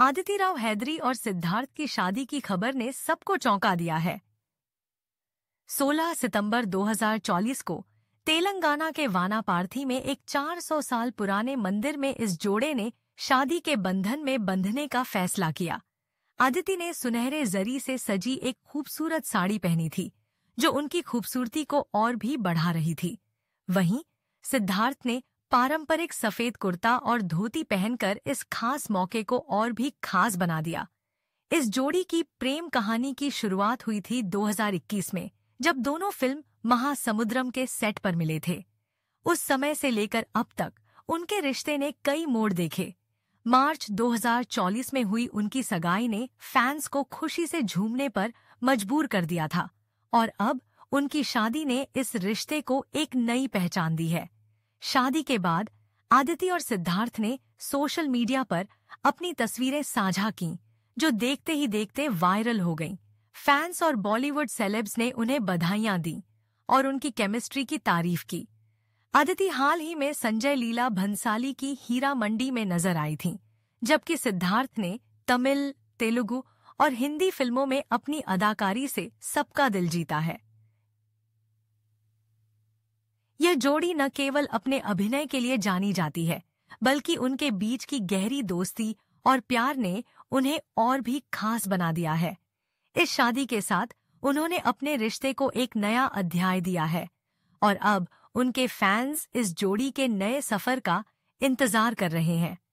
आदिति राव हैदरी और सिद्धार्थ की शादी की खबर ने सबको चौंका दिया है 16 सितंबर 2024 को तेलंगाना के वानापार्थी में एक 400 साल पुराने मंदिर में इस जोड़े ने शादी के बंधन में बंधने का फैसला किया आदिति ने सुनहरे जरी से सजी एक खूबसूरत साड़ी पहनी थी जो उनकी खूबसूरती को और भी बढ़ा रही थी वहीं सिद्धार्थ ने पारंपरिक सफेद कुर्ता और धोती पहनकर इस खास मौके को और भी खास बना दिया इस जोड़ी की प्रेम कहानी की शुरुआत हुई थी 2021 में जब दोनों फिल्म महासमुद्रम के सेट पर मिले थे उस समय से लेकर अब तक उनके रिश्ते ने कई मोड़ देखे मार्च 2044 में हुई उनकी सगाई ने फैंस को खुशी से झूमने पर मजबूर कर दिया था और अब उनकी शादी ने इस रिश्ते को एक नई पहचान दी है शादी के बाद आदिति और सिद्धार्थ ने सोशल मीडिया पर अपनी तस्वीरें साझा की जो देखते ही देखते वायरल हो गई फैंस और बॉलीवुड सेलेब्स ने उन्हें बधाइयां दी और उनकी केमिस्ट्री की तारीफ की आदिति हाल ही में संजय लीला भंसाली की हीरा मंडी में नजर आई थीं, जबकि सिद्धार्थ ने तमिल तेलुगु और हिंदी फिल्मों में अपनी अदाकारी से सबका दिल जीता है यह जोड़ी न केवल अपने अभिनय के लिए जानी जाती है बल्कि उनके बीच की गहरी दोस्ती और प्यार ने उन्हें और भी खास बना दिया है इस शादी के साथ उन्होंने अपने रिश्ते को एक नया अध्याय दिया है और अब उनके फैंस इस जोड़ी के नए सफर का इंतजार कर रहे हैं